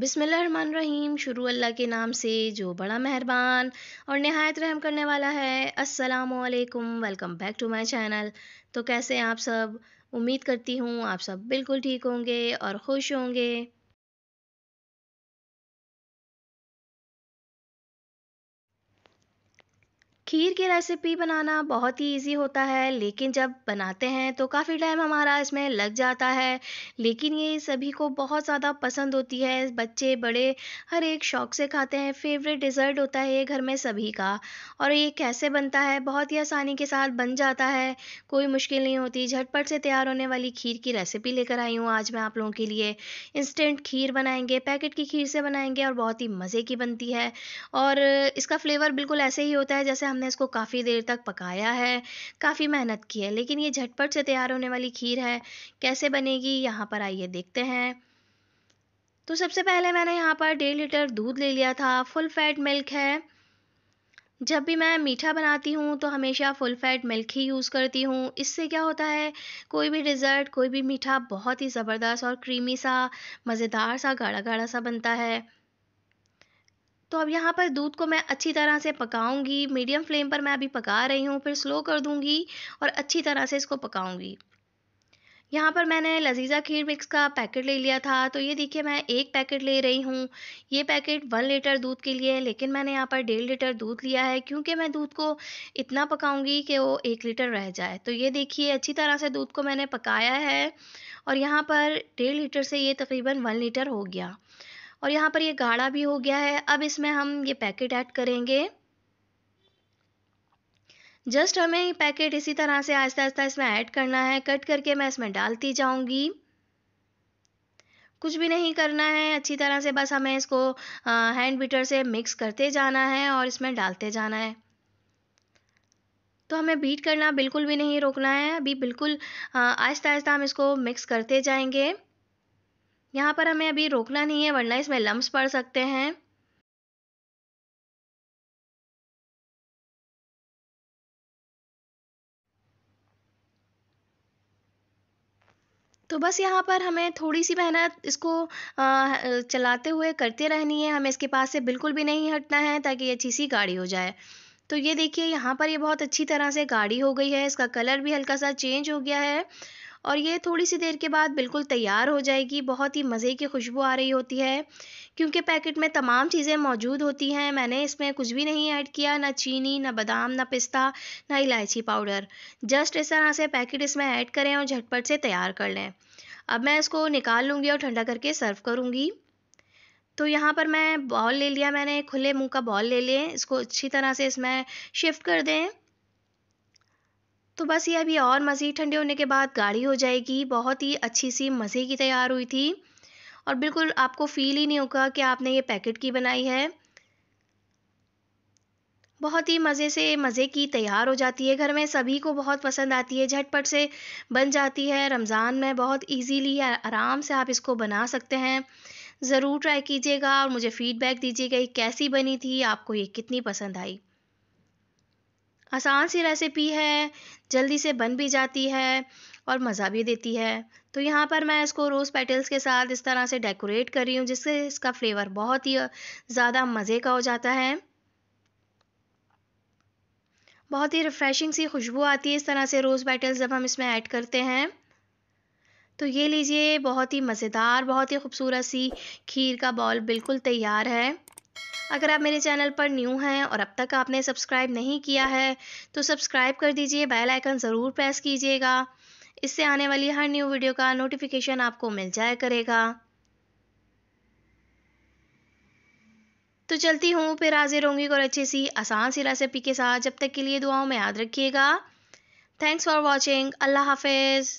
बिसमीम शुरू अल्लाह के नाम से जो बड़ा मेहरबान और नहायत रहम करने वाला है असलकुम welcome back to my channel तो कैसे आप सब उम्मीद करती हूँ आप सब बिल्कुल ठीक होंगे और खुश होंगे खीर की रेसिपी बनाना बहुत ही इजी होता है लेकिन जब बनाते हैं तो काफ़ी टाइम हमारा इसमें लग जाता है लेकिन ये सभी को बहुत ज़्यादा पसंद होती है बच्चे बड़े हर एक शौक से खाते हैं फेवरेट डिज़र्ट होता है ये घर में सभी का और ये कैसे बनता है बहुत ही आसानी के साथ बन जाता है कोई मुश्किल नहीं होती झटपट से तैयार होने वाली खीर की रेसिपी लेकर आई हूँ आज मैं आप लोगों के लिए इंस्टेंट खीर बनाएंगे पैकेट की खीर से बनाएंगे और बहुत ही मज़े की बनती है और इसका फ्लेवर बिल्कुल ऐसे ही होता है जैसे हम हमने इसको काफ़ी देर तक पकाया है काफ़ी मेहनत की है लेकिन ये झटपट से तैयार होने वाली खीर है कैसे बनेगी यहाँ पर आइए देखते हैं तो सबसे पहले मैंने यहाँ पर डेढ़ लीटर दूध ले लिया था फुल फैट मिल्क है जब भी मैं मीठा बनाती हूँ तो हमेशा फुल फैट मिल्क ही यूज़ करती हूँ इससे क्या होता है कोई भी डिज़र्ट कोई भी मीठा बहुत ही ज़बरदस्त और क्रीमी सा मज़ेदार सा गाढ़ा गाढ़ा सा बनता है तो अब यहाँ पर दूध को मैं अच्छी तरह से पकाऊंगी मीडियम फ्लेम पर मैं अभी पका रही हूँ फिर स्लो कर दूँगी और अच्छी तरह से इसको पकाऊंगी यहाँ पर मैंने लजीज़ा खीर मिक्स का पैकेट ले लिया था तो ये देखिए मैं एक पैकेट ले रही हूँ ये पैकेट वन लीटर दूध के लिए है लेकिन मैंने यहाँ पर डेढ़ लीटर दूध लिया है क्योंकि मैं दूध को इतना पकाऊंगी कि वो एक लीटर रह जाए तो ये देखिए अच्छी तरह से दूध को मैंने पकाया है और यहाँ पर डेढ़ लीटर से ये तकरीबन वन लीटर हो गया और यहाँ पर ये गाढ़ा भी हो गया है अब इसमें हम ये पैकेट ऐड करेंगे जस्ट हमें ये पैकेट इसी तरह से आहिस्ता आहिस्ता इसमें ऐड करना है कट करके मैं इसमें डालती जाऊँगी कुछ भी नहीं करना है अच्छी तरह से बस हमें इसको हैंड बीटर से मिक्स करते जाना है और इसमें डालते जाना है तो हमें बीट करना बिल्कुल भी नहीं रोकना है अभी बिल्कुल आहिस्ता आहिस्ता हम इसको मिक्स करते जाएंगे यहाँ पर हमें अभी रोकना नहीं है वरना इसमें लम्ब पड़ सकते हैं तो बस यहाँ पर हमें थोड़ी सी मेहनत इसको चलाते हुए करते रहनी है हमें इसके पास से बिल्कुल भी नहीं हटना है ताकि ये अच्छी सी गाड़ी हो जाए तो ये देखिए यहाँ पर ये बहुत अच्छी तरह से गाड़ी हो गई है इसका कलर भी हल्का सा चेंज हो गया है और ये थोड़ी सी देर के बाद बिल्कुल तैयार हो जाएगी बहुत ही मज़े की खुशबू आ रही होती है क्योंकि पैकेट में तमाम चीज़ें मौजूद होती हैं मैंने इसमें कुछ भी नहीं ऐड किया ना चीनी ना बादाम ना पिस्ता ना इलायची पाउडर जस्ट इस तरह से पैकेट इसमें ऐड करें और झटपट से तैयार कर लें अब मैं इसको निकाल लूँगी और ठंडा करके सर्व करूँगी तो यहाँ पर मैं बॉल ले लिया मैंने खुले मुंह का बॉल ले लिए इसको अच्छी तरह से इसमें शिफ्ट कर दें तो बस ये अभी और मज़ीद ठंडे होने के बाद गाढ़ी हो जाएगी बहुत ही अच्छी सी मज़े की तैयार हुई थी और बिल्कुल आपको फ़ील ही नहीं होगा कि आपने ये पैकेट की बनाई है बहुत ही मज़े से मज़े की तैयार हो जाती है घर में सभी को बहुत पसंद आती है झटपट से बन जाती है रमज़ान में बहुत इजीली आराम से आप इसको बना सकते हैं ज़रूर ट्राई कीजिएगा और मुझे फ़ीडबैक दीजिएगा कैसी बनी थी आपको ये कितनी पसंद आई आसान सी रेसिपी है जल्दी से बन भी जाती है और मज़ा भी देती है तो यहाँ पर मैं इसको रोज़ पेटल्स के साथ इस तरह से डेकोरेट कर रही हूँ जिससे इसका फ्लेवर बहुत ही ज़्यादा मज़े का हो जाता है बहुत ही रिफ़्रेशिंग सी खुशबू आती है इस तरह से रोज़ पेटल्स जब हम इसमें ऐड करते हैं तो ये लीजिए बहुत ही मज़ेदार बहुत ही खूबसूरत सी खीर का बॉल बिल्कुल तैयार है अगर आप मेरे चैनल पर न्यू हैं और अब तक आपने सब्सक्राइब नहीं किया है तो सब्सक्राइब कर दीजिए बेल आइकन ज़रूर प्रेस कीजिएगा इससे आने वाली हर न्यू वीडियो का नोटिफिकेशन आपको मिल जाया करेगा तो चलती हूँ फिर हाजिर होंगी और अच्छी सी आसान सी रेसिपी के साथ जब तक के लिए दुआओं में याद रखिएगा थैंक्स फॉर वॉचिंग अल्लाह हाफिज़